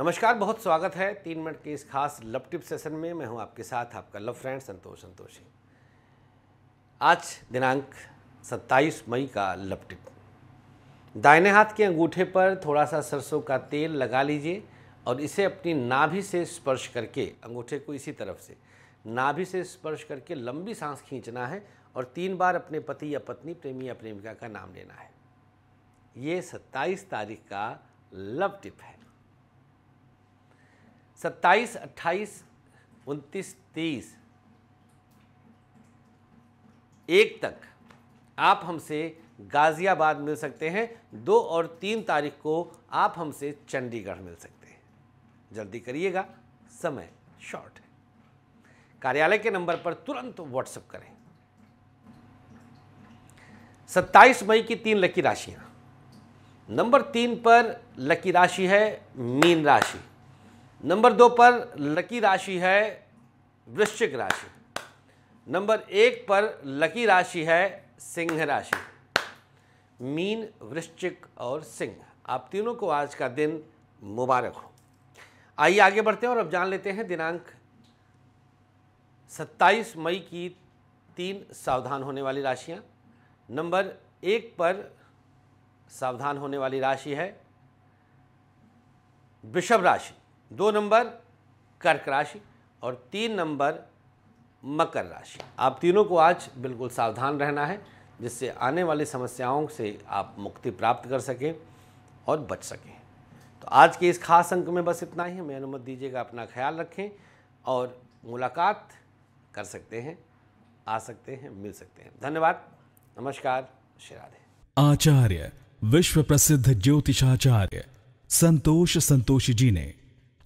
नमस्कार बहुत स्वागत है तीन मिनट के इस खास लव टिप सेशन में मैं हूं आपके साथ आपका लव फ्रेंड संतोष संतोषी आज दिनांक 27 मई का लव टिप दाहिने हाथ के अंगूठे पर थोड़ा सा सरसों का तेल लगा लीजिए और इसे अपनी नाभि से स्पर्श करके अंगूठे को इसी तरफ से नाभि से स्पर्श करके लंबी सांस खींचना है और तीन बार अपने पति या पत्नी प्रेमी या प्रेमिका का नाम लेना है ये 27 तारीख का लव टिप है सत्ताईस अट्ठाईस उनतीस तीस एक तक आप हमसे गाज़ियाबाद मिल सकते हैं दो और तीन तारीख को आप हमसे चंडीगढ़ मिल सकते हैं जल्दी करिएगा समय शॉर्ट है कार्यालय के नंबर पर तुरंत व्हाट्सएप करें सत्ताईस मई की तीन लकी राशियां नंबर तीन पर लकी राशि है मीन राशि नंबर दो पर लकी राशि है वृश्चिक राशि नंबर एक पर लकी राशि है सिंह राशि मीन वृश्चिक और सिंह आप तीनों को आज का दिन मुबारक हो आइए आगे बढ़ते हैं और अब जान लेते हैं दिनांक 27 मई की तीन सावधान होने वाली राशियां नंबर एक पर सावधान होने वाली राशि है वृषभ राशि दो नंबर कर्क राशि और तीन नंबर मकर राशि आप तीनों को आज बिल्कुल सावधान रहना है जिससे आने वाली समस्याओं से आप मुक्ति प्राप्त कर सकें और बच सकें तो आज के इस खास अंक में बस इतना ही हमें अनुमति दीजिएगा अपना ख्याल रखें और मुलाकात कर सकते हैं आ सकते हैं मिल सकते हैं धन्यवाद नमस्कार श्री आचार्य विश्व प्रसिद्ध ज्योतिषाचार्य संतोष संतोषी जी ने